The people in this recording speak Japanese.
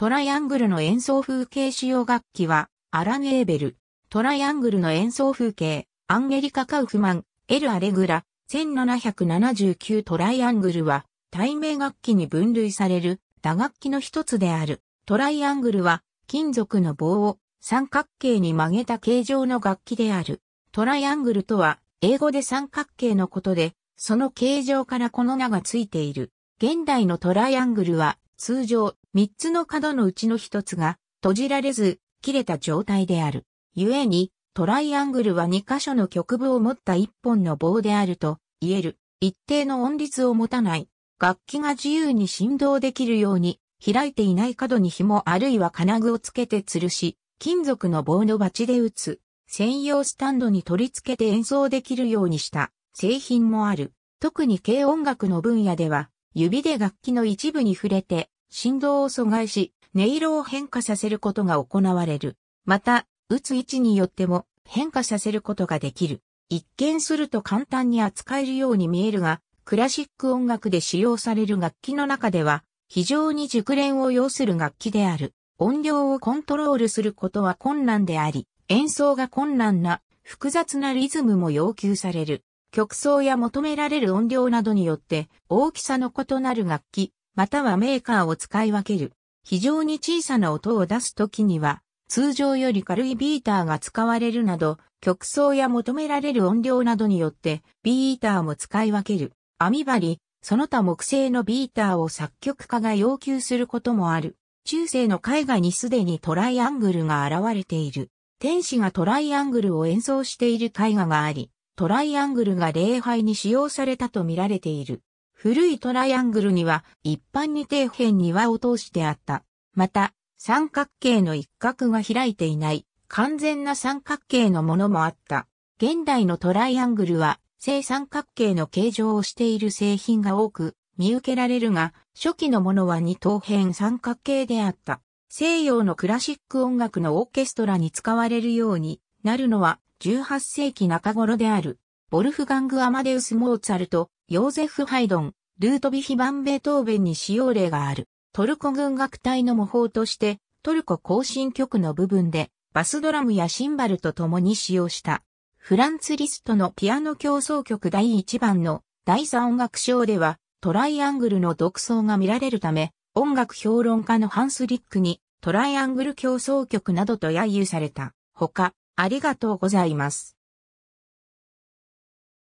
トライアングルの演奏風景使用楽器は、アラン・エーベル。トライアングルの演奏風景、アンゲリカ・カウフマン、エル・アレグラ、1779トライアングルは、対名楽器に分類される、打楽器の一つである。トライアングルは、金属の棒を三角形に曲げた形状の楽器である。トライアングルとは、英語で三角形のことで、その形状からこの名がついている。現代のトライアングルは、通常、三つの角のうちの一つが閉じられず、切れた状態である。故に、トライアングルは2箇所の局部を持った1本の棒であると言える。一定の音律を持たない。楽器が自由に振動できるように、開いていない角に紐あるいは金具をつけて吊るし、金属の棒の鉢で打つ。専用スタンドに取り付けて演奏できるようにした製品もある。特に軽音楽の分野では、指で楽器の一部に触れて振動を阻害し、音色を変化させることが行われる。また、打つ位置によっても変化させることができる。一見すると簡単に扱えるように見えるが、クラシック音楽で使用される楽器の中では、非常に熟練を要する楽器である。音量をコントロールすることは困難であり、演奏が困難な複雑なリズムも要求される。曲奏や求められる音量などによって大きさの異なる楽器、またはメーカーを使い分ける。非常に小さな音を出すときには、通常より軽いビーターが使われるなど、曲奏や求められる音量などによってビーターも使い分ける。網張その他木製のビーターを作曲家が要求することもある。中世の絵画にすでにトライアングルが現れている。天使がトライアングルを演奏している絵画があり、トライアングルが礼拝に使用されたと見られている。古いトライアングルには一般に底辺に輪を通してあった。また、三角形の一角が開いていない完全な三角形のものもあった。現代のトライアングルは正三角形の形状をしている製品が多く見受けられるが、初期のものは二等辺三角形であった。西洋のクラシック音楽のオーケストラに使われるようになるのは18世紀中頃である、ボルフガング・アマデウス・モーツァルト、ヨーゼフ・ハイドン、ルートビヒ・バン・ベートーベンに使用例がある。トルコ軍楽隊の模倣として、トルコ行進曲の部分で、バスドラムやシンバルと共に使用した。フランツ・リストのピアノ競争曲第1番の第3音楽章では、トライアングルの独奏が見られるため、音楽評論家のハンス・リックに、トライアングル競争曲などと揶揄された。他、ありがとうございます。